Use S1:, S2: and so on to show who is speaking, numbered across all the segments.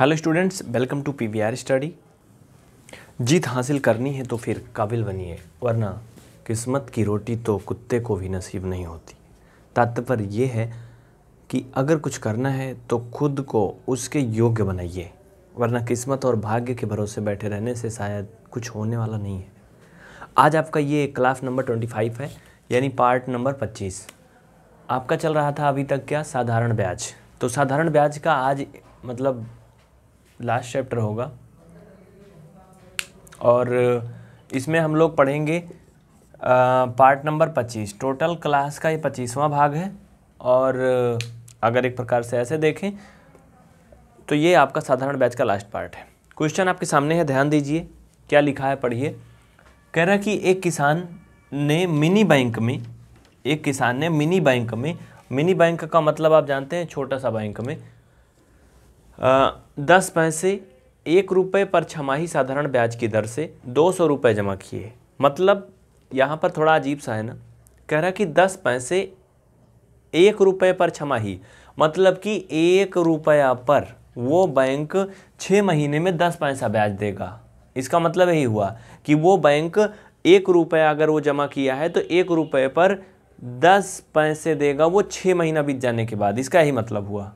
S1: hello students welcome to PVR study जीत हासिल करनी है तो फिर काबिल बनिए वरना किस्मत की रोटी तो कुत्ते को भी नसीब नहीं होती तात्पर्य यह है कि अगर कुछ करना है तो खुद को उसके योग्य बनाइए वरना किस्मत और भाग्य के भरोसे बैठे रहने से शायद कुछ होने वाला नहीं है आज आपका ये क्लास नंबर ट्वेंटी फाइव है यानी पार्ट नंबर पच्चीस आपका चल रहा था अभी तक क्या साधारण ब्याज तो साधारण ब्याज का आज मतलब लास्ट चैप्टर होगा और इसमें हम लोग पढ़ेंगे पार्ट नंबर पच्चीस टोटल क्लास का ये पच्चीसवां भाग है और अगर एक प्रकार से ऐसे देखें तो ये आपका साधारण बैच का लास्ट पार्ट है क्वेश्चन आपके सामने है ध्यान दीजिए क्या लिखा है पढ़िए कह रहा कि एक किसान ने मिनी बैंक में एक किसान ने मिनी बैंक में मिनी बैंक का मतलब आप जानते हैं छोटा सा बैंक में दस पैसे एक रुपये पर छमाही साधारण ब्याज की दर से दो सौ रुपये जमा किए मतलब यहाँ पर थोड़ा अजीब सा है ना कह रहा कि दस पैसे एक रुपये पर छमाही मतलब कि एक रुपया पर वो बैंक छः महीने में दस पैसा ब्याज देगा इसका मतलब यही हुआ कि वो बैंक एक रुपया अगर वो जमा किया है तो एक रुपये पर दस पैसे देगा वो छः महीना बीत जाने के बाद इसका यही मतलब हुआ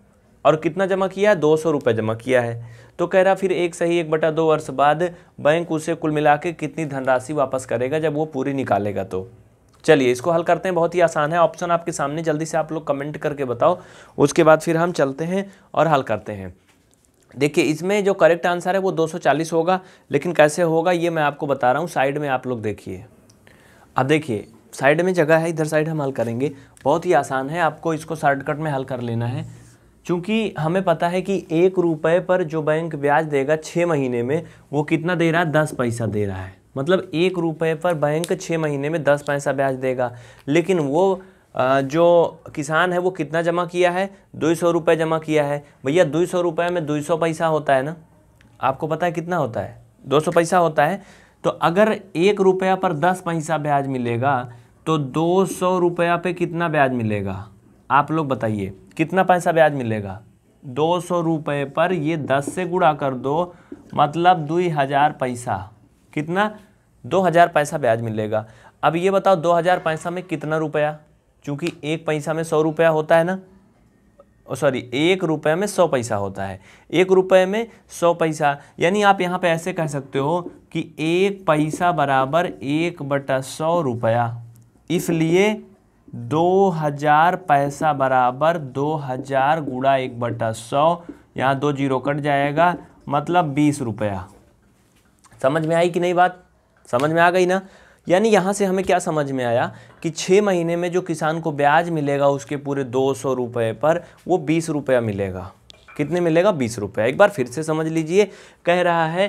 S1: और कितना जमा किया है दो सौ रुपये जमा किया है तो कह रहा फिर एक सही एक बटा दो वर्ष बाद बैंक उसे कुल मिला के कितनी धनराशि वापस करेगा जब वो पूरी निकालेगा तो चलिए इसको हल करते हैं बहुत ही आसान है ऑप्शन आपके सामने जल्दी से आप लोग कमेंट करके बताओ उसके बाद फिर हम चलते हैं और हल करते हैं देखिए इसमें जो करेक्ट आंसर है वो 240 होगा लेकिन कैसे होगा ये मैं आपको बता रहा हूँ साइड में आप लोग देखिए अब देखिए साइड में जगह है इधर साइड हम हल करेंगे बहुत ही आसान है आपको इसको शॉर्टकट में हल कर लेना है चूँकि हमें पता है कि एक रुपये पर जो बैंक ब्याज देगा छः महीने में वो कितना दे रहा है दस पैसा दे रहा है मतलब एक रुपये पर बैंक छः महीने में दस पैसा ब्याज देगा लेकिन वो जो किसान है वो कितना जमा किया है दो सौ रुपये जमा किया है भैया दो सौ रुपये में दो सौ पैसा होता है ना आपको पता है कितना होता है दो सौ पैसा होता है तो अगर एक रुपया पर दस पैसा ब्याज मिलेगा तो दो सौ रुपया पे कितना ब्याज मिलेगा आप लोग बताइए कितना पैसा ब्याज मिलेगा दो सौ रुपये पर ये दस से गुड़ा कर दो मतलब दुई हज़ार पैसा कितना दो हज़ार पैसा ब्याज मिलेगा अब ये बताओ दो हज़ार पैसा में कितना रुपया चूँकि एक पैसा में सौ रुपया होता है ना सॉरी एक रुपये में सौ पैसा होता है एक रुपये में सौ पैसा यानी आप यहाँ पे ऐसे कह सकते हो कि एक पैसा बराबर एक बटा सौ रुपया इसलिए दो हज़ार पैसा बराबर दो हज़ार गुड़ा एक बटा सौ यहाँ दो जीरो कट जाएगा मतलब बीस रुपया समझ में आई कि नहीं बात समझ में आ गई ना यानी यहाँ से हमें क्या समझ में आया कि छः महीने में जो किसान को ब्याज मिलेगा उसके पूरे दो सौ रुपये पर वो बीस रुपया मिलेगा कितने मिलेगा बीस रुपया एक बार फिर से समझ लीजिए कह रहा है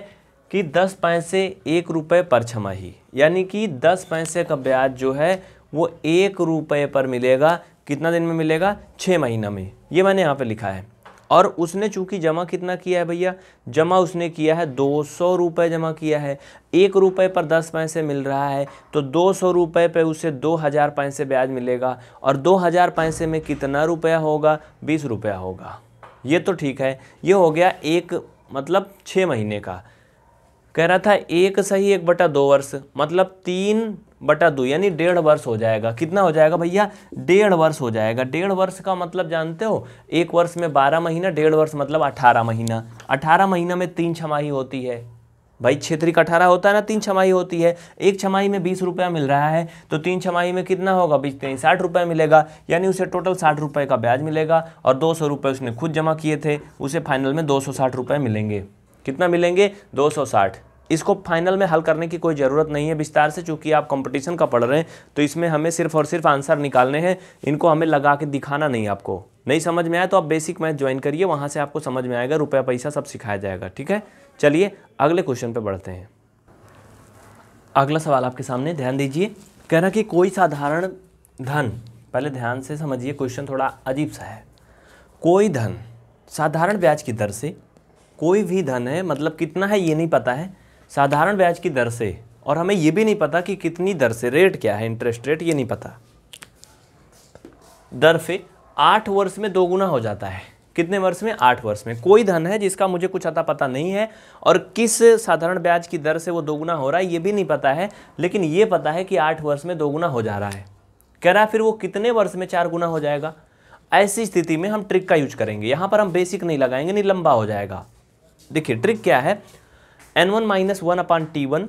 S1: कि दस पैसे एक रुपये पर छमाही यानी कि दस पैसे का ब्याज जो है वो एक रुपये पर मिलेगा कितना दिन में मिलेगा छः महीना में ये मैंने यहाँ पे लिखा है और उसने चूंकि जमा कितना किया है भैया जमा उसने किया है दो सौ रुपये जमा किया है एक रुपये पर दस पैसे मिल रहा है तो दो सौ रुपये पर उसे दो हज़ार पैसे ब्याज मिलेगा और दो हज़ार पैसे में कितना रुपया होगा बीस रुपया होगा ये तो ठीक है ये हो गया एक मतलब छः महीने का कह रहा था एक सही एक बटा दो वर्ष मतलब तीन बटा दो यानी डेढ़ वर्ष हो जाएगा कितना हो जाएगा भैया डेढ़ वर्ष हो जाएगा डेढ़ वर्ष का मतलब जानते हो एक वर्ष में बारह महीना डेढ़ वर्ष मतलब अठारह महीना अठारह महीना में तीन छमाही होती है भाई क्षेत्रीय अठारह होता है ना तीन छमाही होती है एक छमाही में बीस रुपया मिल रहा है तो तीन छमाही में कितना होगा बीस तीन साठ रुपया मिलेगा यानी उसे टोटल साठ रुपये का ब्याज मिलेगा और दो सौ रुपये उसने खुद जमा किए थे उसे फाइनल में दो सौ साठ रुपये मिलेंगे कितना मिलेंगे 260 इसको फाइनल में हल करने की कोई ज़रूरत नहीं है विस्तार से चूँकि आप कंपटीशन का पढ़ रहे हैं तो इसमें हमें सिर्फ और सिर्फ आंसर निकालने हैं इनको हमें लगा के दिखाना नहीं आपको नहीं समझ में आया तो आप बेसिक मैथ ज्वाइन करिए वहाँ से आपको समझ में आएगा रुपया पैसा सब सिखाया जाएगा ठीक है चलिए अगले क्वेश्चन पर बढ़ते हैं अगला सवाल आपके सामने ध्यान दीजिए कह रहा कि कोई साधारण धन पहले ध्यान से समझिए क्वेश्चन थोड़ा अजीब सा है कोई धन साधारण ब्याज की दर से कोई भी धन है मतलब कितना है ये नहीं पता है साधारण ब्याज की दर से और हमें ये भी नहीं पता कि कितनी दर से रेट क्या है इंटरेस्ट रेट ये नहीं पता दर से आठ वर्ष में दोगुना हो जाता है कितने वर्ष में आठ वर्ष में कोई धन है जिसका मुझे कुछ अता पता नहीं है और किस साधारण ब्याज की दर से वो दोगुना हो रहा है ये भी नहीं पता है लेकिन ये पता है कि आठ वर्ष में दोगुना हो जा रहा है कह रहा है फिर वो कितने वर्ष में चार गुना हो जाएगा ऐसी स्थिति में हम ट्रिक का यूज करेंगे यहाँ पर हम बेसिक नहीं लगाएंगे नहीं लंबा हो जाएगा देखिए ट्रिक क्या है N one minus one upon T one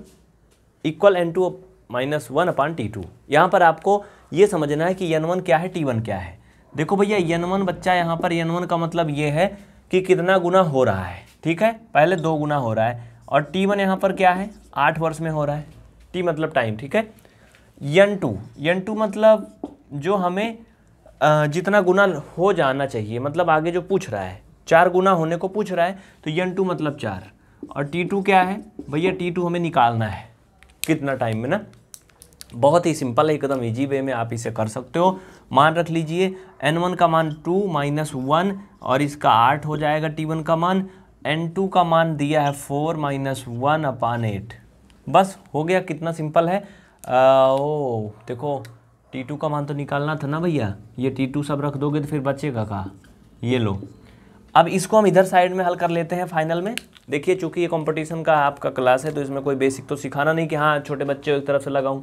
S1: equal N two minus one upon T two यहाँ पर आपको ये समझना है कि एन वन क्या है टी वन क्या है देखो भैया एन वन बच्चा यहाँ पर एन वन का मतलब ये है कि कितना गुना हो रहा है ठीक है पहले दो गुना हो रहा है और टी वन यहाँ पर क्या है आठ वर्ष में हो रहा है टी मतलब टाइम ठीक है यन टू यन टू मतलब जो हमें जितना गुना हो जाना चाहिए मतलब आगे जो पूछ रहा है चार गुना होने को पूछ रहा है तो यन टू मतलब चार और टी टू क्या है भैया टी टू हमें निकालना है कितना टाइम में ना बहुत ही सिंपल है एकदम इजी वे में आप इसे कर सकते हो मान रख लीजिए एन वन का मान टू माइनस वन और इसका आठ हो जाएगा टी वन का मान एन टू का मान दिया है four minus one upon eight बस हो गया कितना सिंपल है आ, ओ देखो टी टू का मान तो निकालना था ना भैया ये टी टू सब रख दोगे तो फिर बचेगा कहा ये लो अब इसको हम इधर साइड में हल कर लेते हैं फाइनल में देखिए चूंकि ये कंपटीशन का आपका क्लास है तो इसमें कोई बेसिक तो सिखाना नहीं कि हाँ छोटे बच्चे एक तरफ से लगाऊं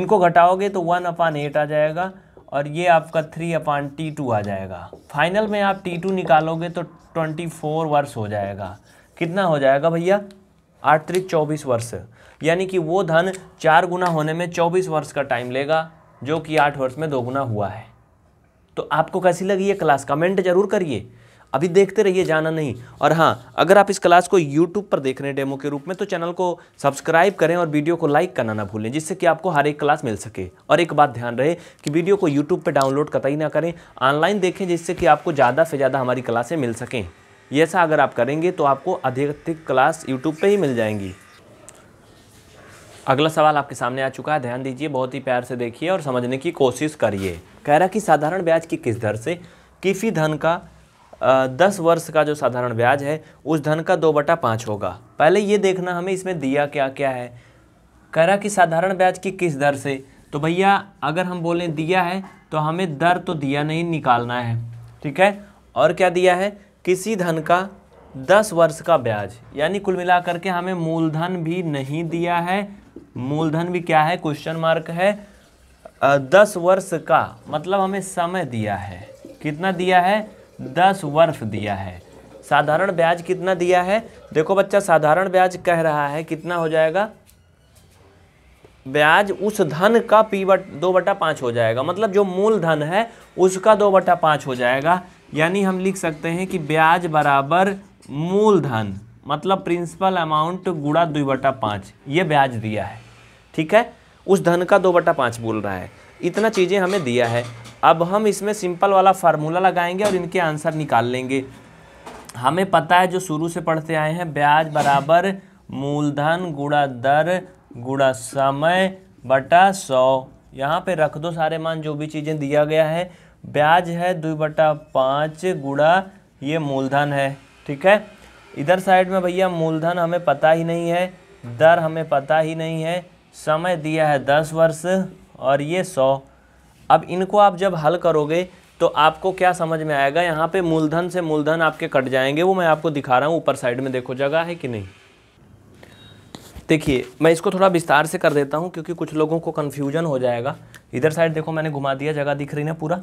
S1: इनको घटाओगे तो वन अपान एट आ जाएगा और ये आपका थ्री अपान टी टू आ जाएगा फाइनल में आप टी टू निकालोगे तो ट्वेंटी फोर वर्ष हो जाएगा कितना हो जाएगा भैया आठ त्रिक चौबीस वर्ष यानी कि वो धन चार गुना होने में चौबीस वर्ष का टाइम लेगा जो कि आठ वर्ष में दो गुना हुआ है तो आपको कैसी लगी ये क्लास कमेंट जरूर करिए अभी देखते रहिए जाना नहीं और हाँ अगर आप इस क्लास को यूट्यूब पर देख रहे हैं डेमो के रूप में तो चैनल को सब्सक्राइब करें और वीडियो को लाइक करना ना भूलें जिससे कि आपको हर एक क्लास मिल सके और एक बात ध्यान रहे कि वीडियो को यूट्यूब पर डाउनलोड कतई ना करें ऑनलाइन देखें जिससे कि आपको ज़्यादा से ज़्यादा हमारी क्लासें मिल सकें ऐसा अगर आप करेंगे तो आपको अधिक क्लास यूट्यूब पर ही मिल जाएंगी अगला सवाल आपके सामने आ चुका है ध्यान दीजिए बहुत ही प्यार से देखिए और समझने की कोशिश करिए कह रहा कि साधारण ब्याज की किस दर से किसी धन का दस वर्ष का जो साधारण ब्याज है उस धन का दो बटा पाँच होगा पहले ये देखना हमें इसमें दिया क्या क्या है कह रहा कि साधारण ब्याज की किस दर से तो भैया अगर हम बोलें दिया है तो हमें दर तो दिया नहीं निकालना है ठीक है और क्या दिया है किसी धन का दस वर्ष का ब्याज यानी कुल मिलाकर के हमें मूलधन भी नहीं दिया है मूलधन भी क्या है क्वेश्चन मार्क है दस वर्ष का मतलब हमें समय दिया है कितना दिया है दस वर्ष दिया है साधारण ब्याज कितना दिया है देखो बच्चा साधारण ब्याज कह रहा है कितना हो जाएगा ब्याज उस धन का पी बट दो बटा पाँच हो जाएगा मतलब जो मूल धन है उसका दो बटा पाँच हो जाएगा यानी हम लिख सकते हैं कि ब्याज बराबर मूल धन मतलब प्रिंसिपल अमाउंट गुड़ा दो बटा पाँच ये ब्याज दिया है ठीक है उस धन का दो बटा पाँच बोल रहा है इतना चीज़ें हमें दिया है अब हम इसमें सिंपल वाला फार्मूला लगाएंगे और इनके आंसर निकाल लेंगे हमें पता है जो शुरू से पढ़ते आए हैं ब्याज बराबर मूलधन गुड़ा दर गुड़ा समय बटा सौ यहाँ पे रख दो सारे मान जो भी चीज़ें दिया गया है ब्याज है दो बटा पाँच गुड़ा ये मूलधन है ठीक है इधर साइड में भैया मूलधन हमें पता ही नहीं है दर हमें पता ही नहीं है समय दिया है दस वर्ष और ये सौ अब इनको आप जब हल करोगे तो आपको क्या समझ में आएगा यहाँ पे मूलधन से मूलधन आपके कट जाएंगे वो मैं आपको दिखा रहा हूँ ऊपर साइड में देखो जगह है कि नहीं देखिए मैं इसको थोड़ा विस्तार से कर देता हूँ क्योंकि कुछ लोगों को कन्फ्यूजन हो जाएगा इधर साइड देखो मैंने घुमा दिया जगह दिख रही ना पूरा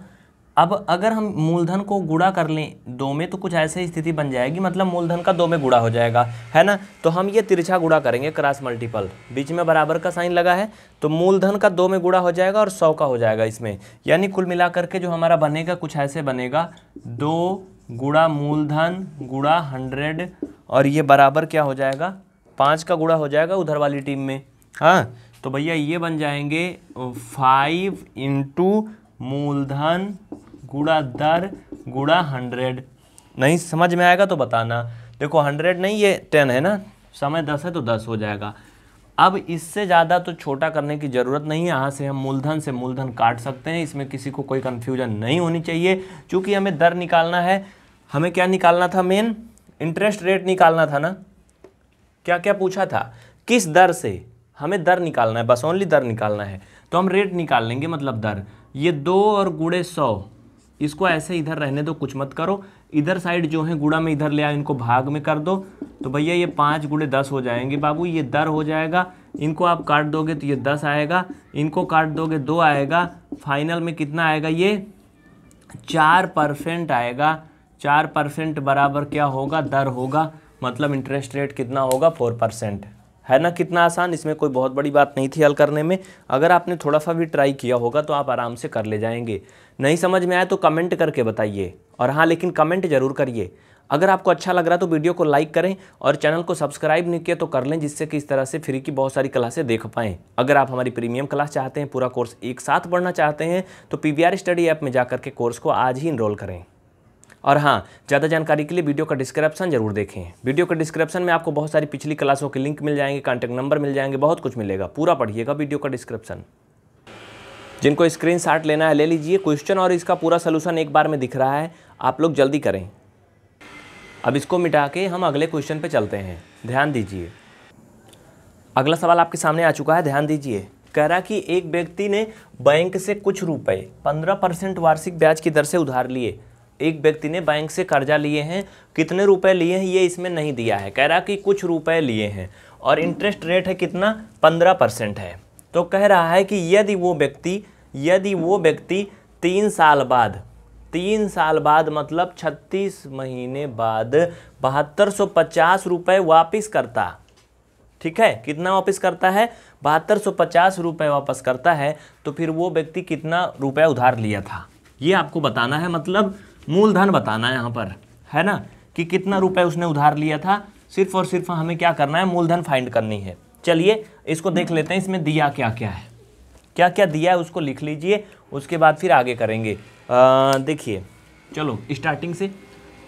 S1: अब अगर हम मूलधन को गुड़ा कर लें दो में तो कुछ ऐसी स्थिति बन जाएगी मतलब मूलधन का दो में गुड़ा हो जाएगा है ना तो हम ये तिरछा गुड़ा करेंगे क्रॉस मल्टीपल बीच में बराबर का साइन लगा है तो मूलधन का दो में गुड़ा हो जाएगा और सौ का हो जाएगा इसमें यानी कुल मिला करके जो हमारा बनेगा कुछ ऐसे बनेगा दो गुड़ा मूलधन गुड़ा हंड्रेड और ये बराबर क्या हो जाएगा पाँच का गुड़ा हो जाएगा उधर वाली टीम में हाँ तो भैया ये बन जाएंगे फाइव इंटू मूलधन गुड़ा दर गुड़ा हंड्रेड नहीं समझ में आएगा तो बताना देखो हंड्रेड नहीं ये टेन है ना समय दस है तो दस हो जाएगा अब इससे ज़्यादा तो छोटा करने की ज़रूरत नहीं है यहाँ से हम मूलधन से मूलधन काट सकते हैं इसमें किसी को कोई कन्फ्यूजन नहीं होनी चाहिए क्योंकि हमें दर निकालना है हमें क्या निकालना था मेन इंटरेस्ट रेट निकालना था ना क्या क्या पूछा था किस दर से हमें दर निकालना है बस ओनली दर निकालना है तो हम रेट निकाल लेंगे मतलब दर ये दो और गुड़े सौ इसको ऐसे इधर रहने दो कुछ मत करो इधर साइड जो है गुड़ा में इधर ले आओ इनको भाग में कर दो तो भैया ये पाँच गुड़े दस हो जाएंगे बाबू ये दर हो जाएगा इनको आप काट दोगे तो ये दस आएगा इनको काट दोगे दो आएगा फाइनल में कितना आएगा ये चार परसेंट आएगा चार परसेंट बराबर क्या होगा दर होगा मतलब इंटरेस्ट रेट कितना होगा फोर परसेंट है ना कितना आसान इसमें कोई बहुत बड़ी बात नहीं थी हल करने में अगर आपने थोड़ा सा भी ट्राई किया होगा तो आप आराम से कर ले जाएंगे नहीं समझ में आया तो कमेंट करके बताइए और हाँ लेकिन कमेंट ज़रूर करिए अगर आपको अच्छा लग रहा है तो वीडियो को लाइक करें और चैनल को सब्सक्राइब नहीं किया तो कर लें जिससे कि इस तरह से फ्री की बहुत सारी क्लासें देख पाएँ अगर आप हमारी प्रीमियम क्लास चाहते हैं पूरा कोर्स एक साथ पढ़ना चाहते हैं तो पी स्टडी ऐप में जा के कोर्स को आज ही इनरोल करें और हाँ ज़्यादा जानकारी के लिए वीडियो का डिस्क्रिप्शन जरूर देखें वीडियो के डिस्क्रिप्शन में आपको बहुत सारी पिछली क्लासों के लिंक मिल जाएंगे कॉन्टैक्ट नंबर मिल जाएंगे बहुत कुछ मिलेगा पूरा पढ़िएगा वीडियो का डिस्क्रिप्शन जिनको स्क्रीन शॉट लेना है ले लीजिए क्वेश्चन और इसका पूरा सलूशन एक बार में दिख रहा है आप लोग जल्दी करें अब इसको मिटा के हम अगले क्वेश्चन पे चलते हैं ध्यान दीजिए अगला सवाल आपके सामने आ चुका है ध्यान दीजिए कह रहा कि एक व्यक्ति ने बैंक से कुछ रुपए 15 परसेंट वार्षिक ब्याज की दर से उधार लिए एक व्यक्ति ने बैंक से कर्जा लिए हैं कितने रुपए लिए हैं ये इसमें नहीं दिया है कह रहा कि कुछ रुपए लिए हैं और इंटरेस्ट रेट है कितना पंद्रह परसेंट है तो कह रहा है कि यदि वो व्यक्ति यदि वो व्यक्ति तीन साल बाद तीन साल बाद मतलब छत्तीस महीने बाद बहत्तर सौ पचास रुपये वापिस करता ठीक है कितना वापस करता है बहत्तर सौ पचास रुपये वापस करता है तो फिर वो व्यक्ति कितना रुपया उधार लिया था ये आपको बताना है मतलब मूलधन बताना है यहाँ पर है ना कि कितना रुपए उसने उधार लिया था सिर्फ और सिर्फ हमें क्या करना है मूलधन फाइंड करनी है चलिए इसको देख लेते हैं इसमें दिया क्या क्या है क्या क्या दिया है उसको लिख लीजिए उसके बाद फिर आगे करेंगे देखिए चलो स्टार्टिंग से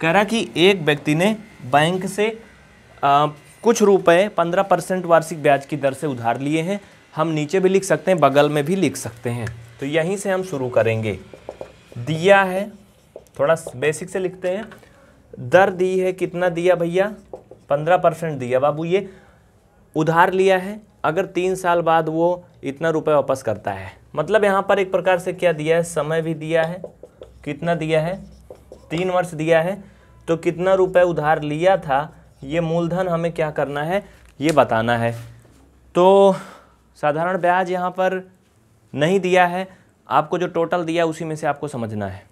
S1: कह रहा कि एक व्यक्ति ने बैंक से आ, कुछ रुपए पंद्रह परसेंट वार्षिक ब्याज की दर से उधार लिए हैं हम नीचे भी लिख सकते हैं बगल में भी लिख सकते हैं तो यहीं से हम शुरू करेंगे दिया है थोड़ा बेसिक से लिखते हैं दर दी है कितना दिया भैया पंद्रह परसेंट दिया बाबू ये उधार लिया है अगर तीन साल बाद वो इतना रुपए वापस करता है मतलब यहाँ पर एक प्रकार से क्या दिया है समय भी दिया है कितना दिया है तीन वर्ष दिया है तो कितना रुपए उधार लिया था ये मूलधन हमें क्या करना है ये बताना है तो साधारण ब्याज यहाँ पर नहीं दिया है आपको जो टोटल दिया उसी में से आपको समझना है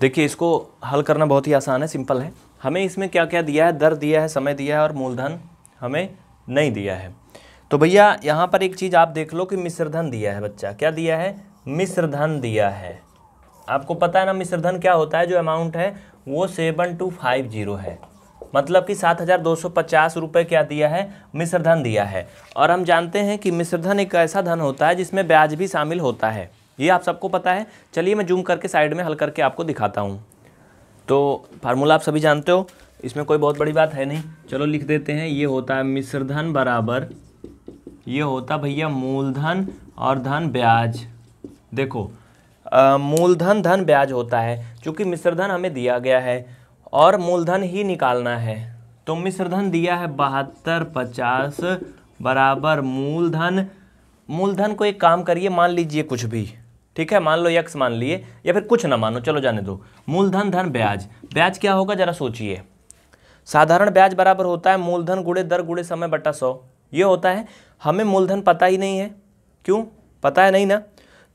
S1: देखिए इसको हल करना बहुत ही आसान है सिंपल है हमें इसमें क्या क्या दिया है दर दिया है समय दिया है और मूलधन हमें नहीं दिया है तो भैया यहाँ पर एक चीज़ आप देख लो कि मिश्रधन दिया है बच्चा क्या दिया है मिश्रधन दिया है आपको पता है ना मिश्रधन क्या होता है जो अमाउंट है वो सेवन टू फाइव जीरो है मतलब कि सात हज़ार दो सौ पचास रुपये क्या दिया है मिश्रधन दिया है और हम जानते हैं कि मिश्रधन एक ऐसा धन होता है जिसमें ब्याज भी शामिल होता है ये आप सबको पता है चलिए मैं जूम करके साइड में हल करके आपको दिखाता हूँ तो फार्मूला आप सभी जानते हो इसमें कोई बहुत बड़ी बात है नहीं चलो लिख देते हैं ये होता है मिश्रधन बराबर ये होता भैया मूलधन और धन ब्याज देखो मूलधन धन ब्याज होता है क्योंकि मिश्रधन हमें दिया गया है और मूलधन ही निकालना है तो मिश्रधन दिया है बहत्तर पचास बराबर मूलधन मूलधन को एक काम करिए मान लीजिए कुछ भी ठीक है मान लो यक्स मान लिए या फिर कुछ ना मानो चलो जाने दो मूलधन धन ब्याज ब्याज क्या होगा जरा सोचिए साधारण ब्याज बराबर होता है मूलधन गुड़े दर गुड़े समय बटा सौ ये होता है हमें मूलधन पता ही नहीं है क्यों पता है नहीं ना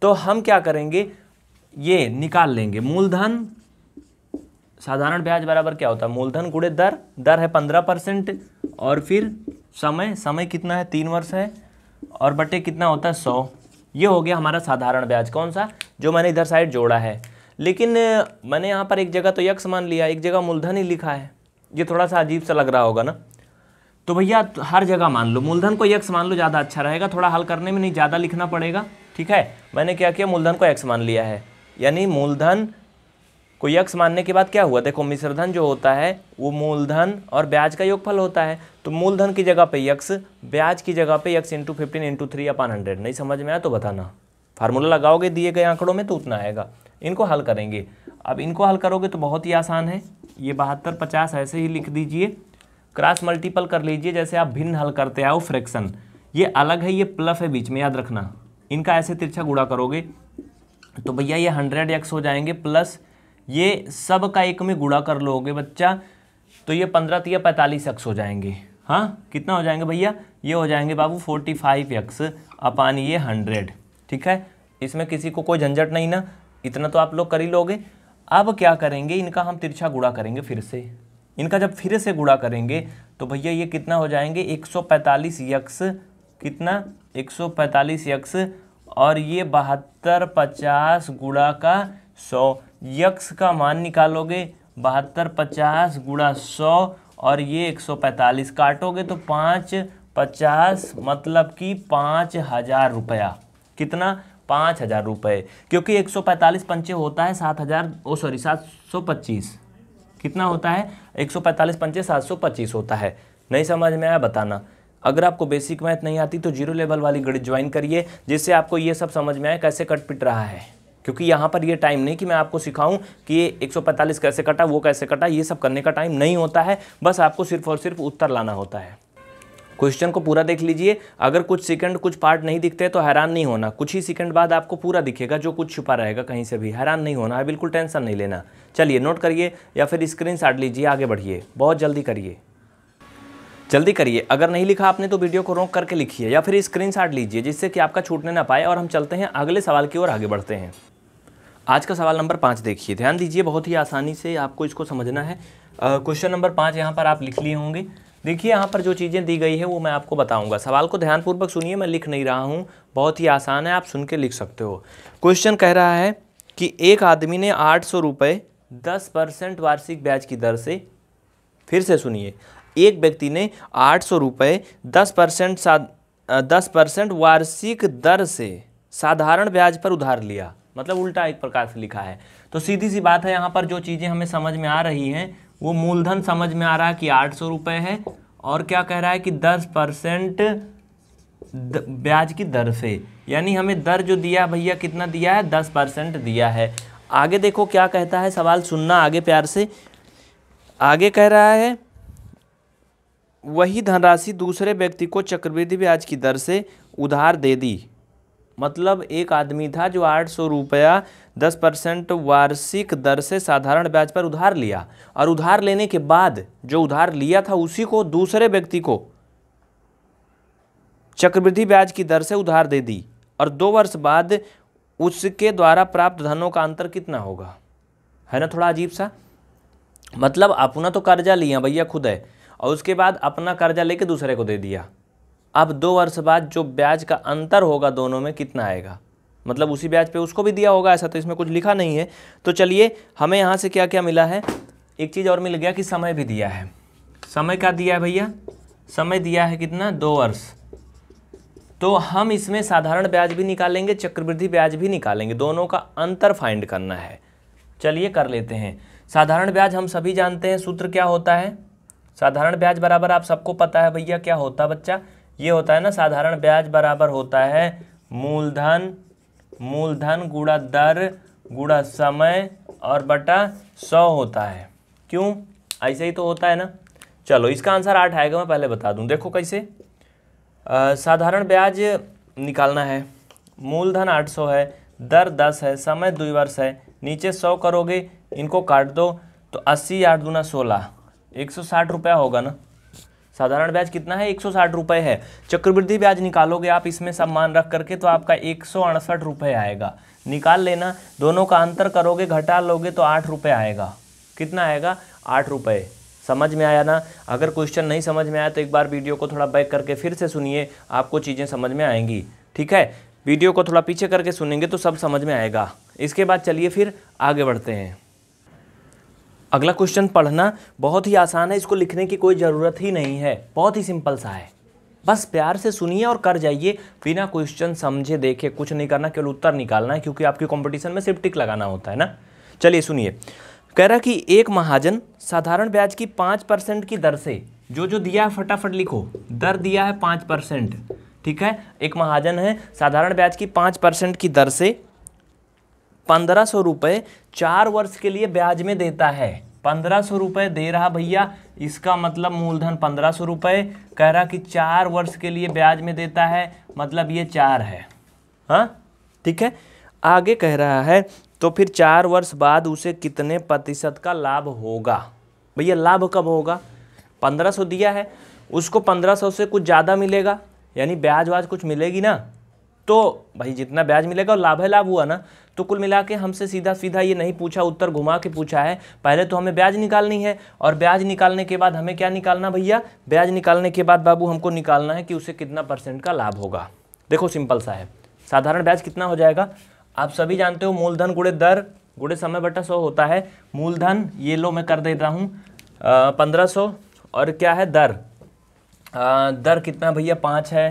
S1: तो हम क्या करेंगे ये निकाल लेंगे मूलधन साधारण ब्याज बराबर क्या होता है मूलधन गुड़े दर दर है पंद्रह परसेंट और फिर समय समय कितना है तीन वर्ष है और बटे कितना होता है सौ ये हो गया हमारा साधारण ब्याज कौन सा जो मैंने इधर साइड जोड़ा है लेकिन मैंने यहाँ पर एक जगह तो यक्स मान लिया एक जगह मूलधन ही लिखा है ये थोड़ा सा अजीब सा लग रहा होगा ना तो भैया हर जगह मान लो मूलधन को यक्स मान लो ज़्यादा अच्छा रहेगा थोड़ा हल करने में नहीं ज़्यादा लिखना पड़ेगा ठीक है मैंने क्या किया मूलधन को एक्स मान लिया है यानी मूलधन को यक्ष मानने के बाद क्या हुआ देखो मिश्रधन जो होता है वो मूलधन और ब्याज का योगफल होता है तो मूलधन की जगह पे यक्ष ब्याज की जगह पे x into fifteen into three upon hundred नहीं समझ में आया तो बताना फार्मूला लगाओगे दिए गए आंकड़ों में तो उतना आएगा इनको हल करेंगे अब इनको हल करोगे तो बहुत ही आसान है ये बहत्तर पचास ऐसे ही लिख दीजिए क्रॉस मल्टीपल कर लीजिए जैसे आप भिन्न हल करते आओ फ्रैक्शन ये अलग है ये प्लस है बीच में याद रखना इनका ऐसे तिरछा गुड़ा करोगे तो भैया ये हंड्रेड एक्स हो जाएंगे प्लस ये सब का एक में गुड़ा कर लोगे बच्चा तो ये पंद्रह या पैंतालीस एक्स हो जाएंगे हाँ कितना हो जाएंगे भैया ये हो जाएंगे बाबू फोर्टी फाइव एक्स अपान ये हंड्रेड ठीक है इसमें किसी को कोई झंझट नहीं ना इतना तो आप लोग कर ही लोगे अब क्या करेंगे इनका हम तिरछा गुड़ा करेंगे फिर से इनका जब फिर से गुड़ा करेंगे तो भैया ये कितना हो जाएंगे एक यक्स कितना एक यक्स और ये बहत्तर पचास गुड़ा का सौ यक्स का मान निकालोगे बहत्तर पचास गुणा सौ और ये एक सौ पैंतालीस काटोगे तो पाँच पचास मतलब कि पाँच हज़ार रुपया कितना पाँच हज़ार रुपये क्योंकि एक सौ पैंतालीस पंचे होता है सात हज़ार ओ सॉरी सात सौ पच्चीस कितना होता है एक सौ पैंतालीस पंचे सात सौ पच्चीस होता है नहीं समझ में आया बताना अगर आपको बेसिक मैथ नहीं आती तो जीरो लेवल वाली गणित ज्वाइन करिए जिससे आपको ये सब समझ में आए कैसे कट पिट रहा है क्योंकि यहाँ पर ये टाइम नहीं कि मैं आपको सिखाऊं कि ये 145 कैसे कटा वो कैसे कटा ये सब करने का टाइम नहीं होता है बस आपको सिर्फ और सिर्फ उत्तर लाना होता है क्वेश्चन को पूरा देख लीजिए अगर कुछ सेकंड कुछ पार्ट नहीं दिखते तो हैरान नहीं होना कुछ ही सेकंड बाद आपको पूरा दिखेगा जो कुछ छुपा रहेगा कहीं से भी हैरान नहीं होना है बिल्कुल टेंशन नहीं लेना चलिए नोट करिए या फिर स्क्रीन साट लीजिए आगे बढ़िए बहुत जल्दी करिए जल्दी करिए अगर नहीं लिखा आपने तो वीडियो को रोक करके लिखिए या फिर स्क्रीन लीजिए जिससे कि आपका छूटने ना पाए और हम चलते हैं अगले सवाल की ओर आगे बढ़ते हैं आज का सवाल नंबर पाँच देखिए ध्यान दीजिए बहुत ही आसानी से आपको इसको समझना है क्वेश्चन नंबर पाँच यहाँ पर आप लिख लिए होंगे देखिए यहाँ पर जो चीज़ें दी गई है वो मैं आपको बताऊंगा सवाल को ध्यानपूर्वक सुनिए मैं लिख नहीं रहा हूँ बहुत ही आसान है आप सुन के लिख सकते हो क्वेश्चन कह रहा है कि एक आदमी ने आठ सौ रुपये दस परसेंट वार्षिक ब्याज की दर से फिर से सुनिए एक व्यक्ति ने आठ सौ रुपये दस परसेंट दस परसेंट वार्षिक दर से साधारण ब्याज पर उधार लिया मतलब उल्टा एक प्रकार से लिखा है तो सीधी सी बात है यहाँ पर जो चीज़ें हमें समझ में आ रही हैं वो मूलधन समझ में आ रहा है कि आठ सौ रुपये है और क्या कह रहा है कि दस परसेंट ब्याज की दर से यानी हमें दर जो दिया भैया कितना दिया है दस परसेंट दिया है आगे देखो क्या कहता है सवाल सुनना आगे प्यार से आगे कह रहा है वही धनराशि दूसरे व्यक्ति को चक्रवृद्धि ब्याज की दर से उधार दे दी मतलब एक आदमी था जो आठ सौ रुपया दस परसेंट वार्षिक दर से साधारण ब्याज पर उधार लिया और उधार लेने के बाद जो उधार लिया था उसी को दूसरे व्यक्ति को चक्रवृद्धि ब्याज की दर से उधार दे दी और दो वर्ष बाद उसके द्वारा प्राप्त धनों का अंतर कितना होगा है ना थोड़ा अजीब सा मतलब अपना तो कर्जा लिया भैया खुद है और उसके बाद अपना कर्जा लेके दूसरे को दे दिया अब दो वर्ष बाद जो ब्याज का अंतर होगा दोनों में कितना आएगा मतलब उसी ब्याज पे उसको भी दिया होगा ऐसा तो इसमें कुछ लिखा नहीं है तो चलिए हमें यहाँ से क्या क्या मिला है एक चीज़ और मिल गया कि समय भी दिया है समय क्या दिया है भैया समय दिया है कितना दो वर्ष तो हम इसमें साधारण ब्याज भी निकालेंगे चक्रवृद्धि ब्याज भी निकालेंगे दोनों का अंतर फाइंड करना है चलिए कर लेते हैं साधारण ब्याज हम सभी जानते हैं सूत्र क्या होता है साधारण ब्याज बराबर आप सबको पता है भैया क्या होता बच्चा ये होता है ना साधारण ब्याज बराबर होता है मूलधन मूलधन गुड़ा दर गुड़ा समय और बटा सौ होता है क्यों ऐसे ही तो होता है ना चलो इसका आंसर आठ आएगा मैं पहले बता दूं देखो कैसे साधारण ब्याज निकालना है मूलधन आठ सौ है दर दस है समय दो वर्ष है नीचे सौ करोगे इनको काट दो तो अस्सी आठ दूना सोलह एक सौ साठ रुपया होगा ना साधारण ब्याज कितना है एक सौ है चक्रवृद्धि ब्याज निकालोगे आप इसमें सम्मान रख करके तो आपका एक सौ आएगा निकाल लेना दोनों का अंतर करोगे घटा लोगे तो आठ रुपये आएगा कितना आएगा आठ रुपये समझ में आया ना अगर क्वेश्चन नहीं समझ में आया तो एक बार वीडियो को थोड़ा बैक करके फिर से सुनिए आपको चीज़ें समझ में आएंगी ठीक है वीडियो को थोड़ा पीछे करके सुनेंगे तो सब समझ में आएगा इसके बाद चलिए फिर आगे बढ़ते हैं अगला क्वेश्चन पढ़ना बहुत ही आसान है इसको लिखने की कोई ज़रूरत ही नहीं है बहुत ही सिंपल सा है बस प्यार से सुनिए और कर जाइए बिना क्वेश्चन समझे देखे कुछ नहीं करना केवल उत्तर निकालना है क्योंकि आपके कंपटीशन में सिर्फ टिक लगाना होता है ना चलिए सुनिए कह रहा कि एक महाजन साधारण ब्याज की पाँच परसेंट की दर से जो जो दिया है फटाफट लिखो दर दिया है पाँच परसेंट ठीक है एक महाजन है साधारण ब्याज की पाँच परसेंट की दर से पंद्रह सौ रुपये चार वर्ष के लिए ब्याज में देता है पंद्रह सौ रुपये दे रहा भैया इसका मतलब मूलधन पंद्रह सौ रुपये कह रहा कि चार वर्ष के लिए ब्याज में देता है मतलब ये चार है हाँ ठीक है आगे कह रहा है तो फिर चार वर्ष बाद उसे कितने प्रतिशत का लाभ होगा भैया लाभ कब होगा पंद्रह सौ दिया है उसको पंद्रह सौ से कुछ ज़्यादा मिलेगा यानी ब्याज व्याज कुछ मिलेगी ना तो भाई जितना ब्याज मिलेगा और लाभ है लाभ हुआ ना तो कुल मिला के हमसे सीधा सीधा ये नहीं पूछा उत्तर घुमा के पूछा है पहले तो हमें ब्याज निकालनी है और ब्याज निकालने के बाद हमें क्या निकालना भैया ब्याज निकालने के बाद बाबू हमको निकालना है कि उसे कितना परसेंट का लाभ होगा देखो सिंपल सा है साधारण ब्याज कितना हो जाएगा आप सभी जानते हो मूलधन गुड़े दर गुड़े समय बटा सौ होता है मूलधन ये लो मैं कर देता हूँ पंद्रह सौ और क्या है दर आ, दर कितना भैया पाँच है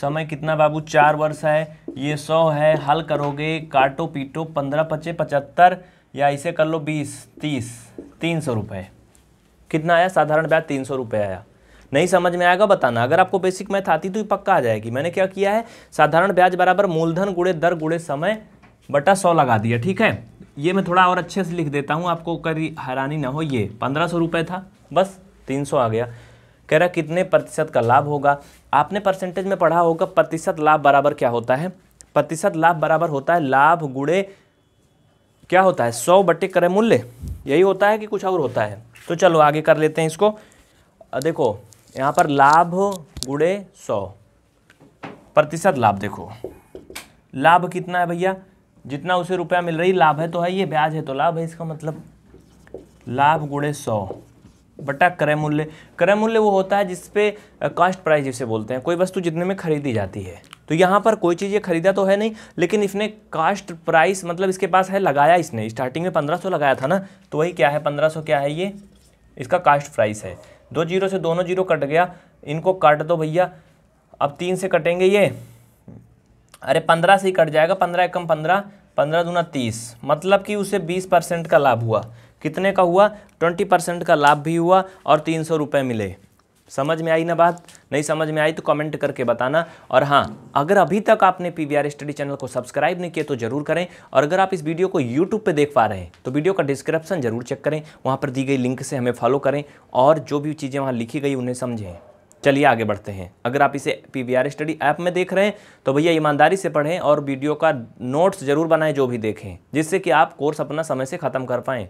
S1: समय कितना बाबू चार वर्ष है ये सौ है हल करोगे काटो पीटो पंद्रह पच्चे पचहत्तर या इसे कर लो बीस तीस तीन सौ रुपये कितना आया साधारण ब्याज तीन सौ रुपये आया नहीं समझ में आएगा बताना अगर आपको बेसिक मैथ आती तो ये पक्का आ जाएगी मैंने क्या किया है साधारण ब्याज बराबर मूलधन गुड़े दर गुड़े समय बटा सौ लगा दिया ठीक है ये मैं थोड़ा और अच्छे से लिख देता हूँ आपको करी हैरानी ना हो ये पंद्रह सौ रुपये था बस तीन सौ आ गया कह रहा कितने प्रतिशत का लाभ होगा आपने परसेंटेज में पढ़ा होगा प्रतिशत लाभ बराबर क्या होता है प्रतिशत लाभ बराबर होता है लाभ गुड़े क्या होता है सौ बटे क्रय मूल्य यही होता है कि कुछ और होता है तो चलो आगे कर लेते हैं इसको देखो यहाँ पर लाभ गुड़े सौ प्रतिशत लाभ देखो लाभ कितना है भैया जितना उसे रुपया मिल रही लाभ है तो है ये ब्याज है तो लाभ है इसका मतलब लाभ गुड़े सौ बटा क्रय मूल्य क्रय मूल्य वो होता है जिसपे कास्ट प्राइस जिसे बोलते हैं कोई वस्तु जितने में खरीदी जाती है तो यहाँ पर कोई चीज़ ये खरीदा तो है नहीं लेकिन इसने कास्ट प्राइस मतलब इसके पास है लगाया इसने स्टार्टिंग में पंद्रह सौ लगाया था ना तो वही क्या है पंद्रह सौ क्या है ये इसका कास्ट प्राइस है दो जीरो से दोनों जीरो कट गया इनको काट दो भैया अब तीन से कटेंगे ये अरे पंद्रह से ही कट जाएगा पंद्रह कम पंद्रह पंद्रह दूना तीस मतलब कि उसे बीस परसेंट का लाभ हुआ कितने का हुआ ट्वेंटी परसेंट का लाभ भी हुआ और तीन सौ रुपये मिले समझ में आई ना बात नहीं समझ में आई तो कमेंट करके बताना और हाँ अगर अभी तक आपने P V R study channel को सब्सक्राइब नहीं किया तो जरूर करें और अगर आप इस वीडियो को यूट्यूब पे देख पा रहे हैं तो वीडियो का डिस्क्रिप्शन जरूर चेक करें वहाँ पर दी गई लिंक से हमें फॉलो करें और जो भी चीज़ें वहाँ लिखी गई उन्हें समझें चलिए आगे बढ़ते हैं अगर आप इसे P V R study app में देख रहे हैं तो भैया ईमानदारी से पढ़ें और वीडियो का नोट्स जरूर बनाएं जो भी देखें जिससे कि आप कोर्स अपना समय से ख़त्म कर पाएँ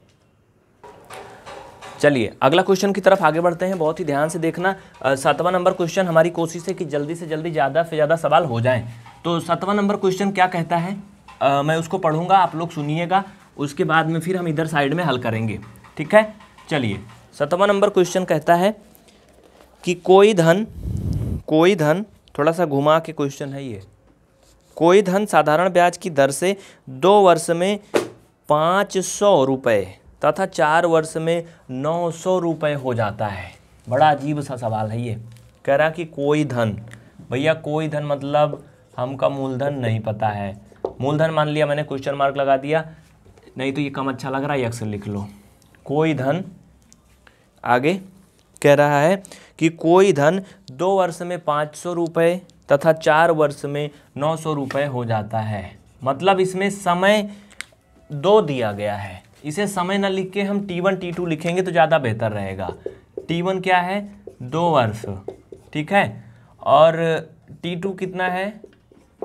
S1: चलिए अगला क्वेश्चन की तरफ आगे बढ़ते हैं बहुत ही ध्यान से देखना सातवां नंबर क्वेश्चन हमारी कोशिश है कि जल्दी से जल्दी ज़्यादा से ज़्यादा सवाल हो जाएं तो सातवां नंबर क्वेश्चन क्या कहता है आ, मैं उसको पढ़ूंगा आप लोग सुनिएगा उसके बाद में फिर हम इधर साइड में हल करेंगे ठीक है चलिए सतवा नंबर क्वेश्चन कहता है कि कोई धन कोई धन थोड़ा सा घुमा के क्वेश्चन है ये कोई धन साधारण ब्याज की दर से दो वर्ष में पाँच सौ रुपये तथा चार वर्ष में नौ सौ रुपये हो जाता है बड़ा अजीब सा सवाल है ये कह रहा कि कोई धन भैया कोई धन मतलब हमका मूलधन नहीं पता है मूलधन मान लिया मैंने क्वेश्चन मार्क लगा दिया नहीं तो ये कम अच्छा लग रहा है अक्सर लिख लो कोई धन आगे कह रहा है कि कोई धन दो वर्ष में पाँच सौ रुपये तथा चार वर्ष में नौ सौ रुपये हो जाता है मतलब इसमें समय दो दिया गया है इसे समय न लिख के हम टी वन टी टू लिखेंगे तो ज़्यादा बेहतर रहेगा टी वन क्या है दो वर्ष ठीक है और टी टू कितना है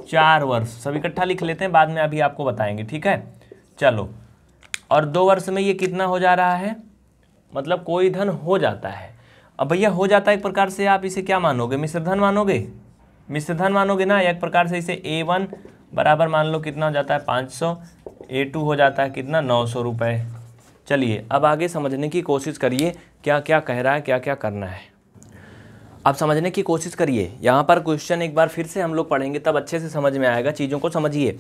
S1: चार वर्ष सब इकट्ठा लिख लेते हैं बाद में अभी आपको बताएंगे ठीक है चलो और दो वर्ष में ये कितना हो जा रहा है मतलब कोई धन हो जाता है अब भैया हो जाता है एक प्रकार से आप इसे क्या मानोगे मिश्र धन मानोगे मिश्र धन मानोगे ना एक प्रकार से इसे ए वन बराबर मान लो कितना हो जाता है पाँच सौ ए टू हो जाता है कितना नौ सौ रुपये चलिए अब आगे समझने की कोशिश करिए क्या क्या कह रहा है क्या क्या करना है अब समझने की कोशिश करिए यहाँ पर क्वेश्चन एक बार फिर से हम लोग पढ़ेंगे तब अच्छे से समझ में आएगा चीज़ों को समझिए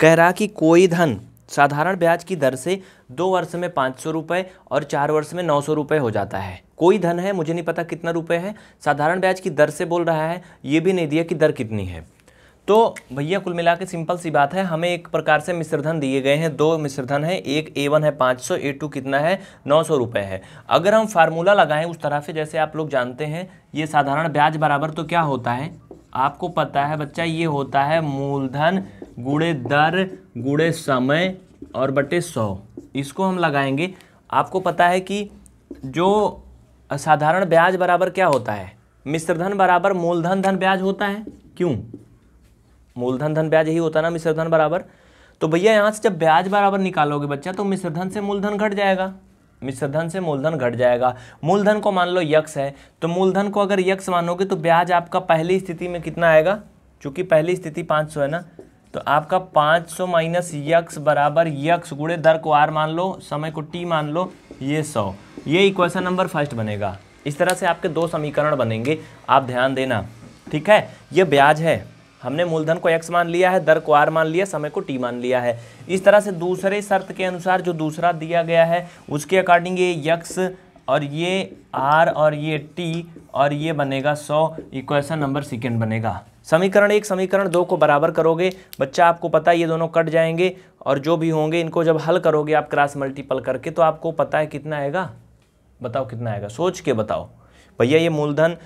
S1: कह रहा कि कोई धन साधारण ब्याज की दर से दो वर्ष में पाँच सौ रुपये और चार वर्ष में नौ सौ रुपये हो जाता है कोई धन है मुझे नहीं पता कितना रुपये है साधारण ब्याज की दर से बोल रहा है ये भी नहीं दिया कि दर कितनी है तो भैया कुल मिला के सिंपल सी बात है हमें एक प्रकार से मिश्रधन दिए गए हैं दो मिश्रधन है एक ए वन है पाँच सौ ए टू कितना है नौ सौ रुपये है अगर हम फार्मूला लगाएं उस तरह से जैसे आप लोग जानते हैं ये साधारण ब्याज बराबर तो क्या होता है आपको पता है बच्चा ये होता है मूलधन गुड़े दर गुड़े समय और बटे सौ इसको हम लगाएंगे आपको पता है कि जो साधारण ब्याज बराबर क्या होता है मिश्रधन बराबर मूलधन धन ब्याज होता है क्यों मूलधन धन ब्याज यही होता ना मिश्रधन बराबर तो भैया यहाँ से जब ब्याज बराबर निकालोगे बच्चा तो मिश्रधन से मूलधन घट जाएगा मिश्रधन से मूलधन घट जाएगा मूलधन को मान लो यक्स है तो मूलधन को अगर यक्स मानोगे तो ब्याज आपका पहली स्थिति में कितना आएगा चूंकि पहली स्थिति पाँच है ना तो आपका 500 सौ माइनस यक्स बराबर यक्स गुड़े दर को आर मान लो समय को टी मान लो ये 100 ये इक्वेशन नंबर फर्स्ट बनेगा इस तरह से आपके दो समीकरण बनेंगे आप ध्यान देना ठीक है ये ब्याज है हमने मूलधन को एक्स मान लिया है दर को आर मान लिया समय को टी मान लिया है इस तरह से दूसरे शर्त के अनुसार जो दूसरा दिया गया है उसके अकॉर्डिंग ये यक्स और ये आर और ये टी और ये बनेगा सौ इक्वेशन नंबर सिकेंड बनेगा समीकरण एक समीकरण दो को बराबर करोगे बच्चा आपको पता है ये दोनों कट जाएंगे और जो भी होंगे इनको जब हल करोगे आप क्रॉस मल्टीपल करके तो आपको पता है कितना आएगा बताओ कितना आएगा सोच के बताओ भैया ये मूलधन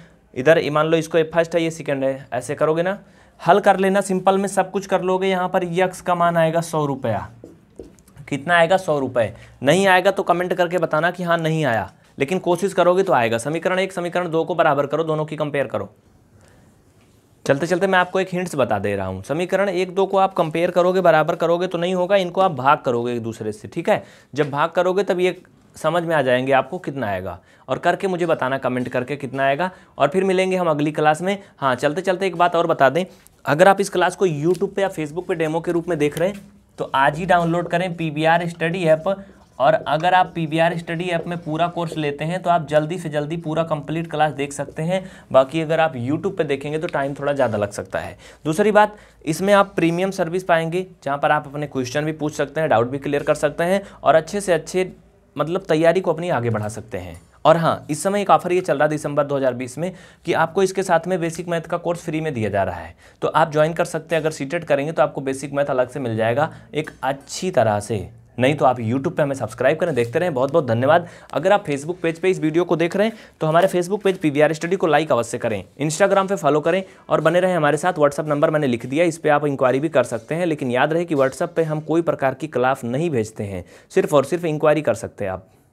S1: इधर मान लो इसको फर्स्ट है ये सेकेंड है ऐसे करोगे ना हल कर लेना सिंपल में सब कुछ कर लोगे यहाँ पर यक्स का मान आएगा सौ रुपया कितना आएगा सौ रुपये नहीं आएगा तो कमेंट करके बताना कि हाँ नहीं आया लेकिन कोशिश करोगे तो आएगा समीकरण एक समीकरण दो को बराबर करो दोनों की कंपेयर करो चलते चलते मैं आपको एक हिंट्स बता दे रहा हूँ समीकरण एक दो को आप कंपेयर करोगे बराबर करोगे तो नहीं होगा इनको आप भाग करोगे एक दूसरे से ठीक है जब भाग करोगे तब ये समझ में आ जाएंगे आपको कितना आएगा और करके मुझे बताना कमेंट करके कितना आएगा और फिर मिलेंगे हम अगली क्लास में हाँ चलते चलते एक बात और बता दें अगर आप इस क्लास को यूट्यूब पर या फेसबुक पर डेमो के रूप में देख रहे हैं तो आज ही डाउनलोड करें पी स्टडी ऐप और अगर आप पी स्टडी ऐप में पूरा कोर्स लेते हैं तो आप जल्दी से जल्दी पूरा कंप्लीट क्लास देख सकते हैं बाकी अगर आप यूट्यूब पे देखेंगे तो टाइम थोड़ा ज़्यादा लग सकता है दूसरी बात इसमें आप प्रीमियम सर्विस पाएंगे जहाँ पर आप अपने क्वेश्चन भी पूछ सकते हैं डाउट भी क्लियर कर सकते हैं और अच्छे से अच्छे मतलब तैयारी को अपनी आगे बढ़ा सकते हैं और हाँ इस समय एक ऑफर ये चल रहा है दिसंबर 2020 में कि आपको इसके साथ में बेसिक मैथ का कोर्स फ्री में दिया जा रहा है तो आप ज्वाइन कर सकते हैं अगर सीटेड करेंगे तो आपको बेसिक मैथ अलग से मिल जाएगा एक अच्छी तरह से नहीं तो आप यूट्यूब पे हमें सब्सक्राइब करें देखते रहें बहुत बहुत धन्यवाद अगर आप फेसबुक पेज पे इस वीडियो को देख रहे हैं तो हमारे फेसबुक पेज पी स्टडी को लाइक अवश्य करें इंस्टाग्राम पे फॉलो करें और बने रहें हमारे साथ व्हाट्सअप नंबर मैंने लिख दिया इस पर आप इंक्वायरी भी कर सकते हैं लेकिन याद रहे कि व्हाट्सअप पर हम कोई प्रकार की क्लाफ नहीं भेजते हैं सिर्फ और सिर्फ इंक्वायरी कर सकते हैं आप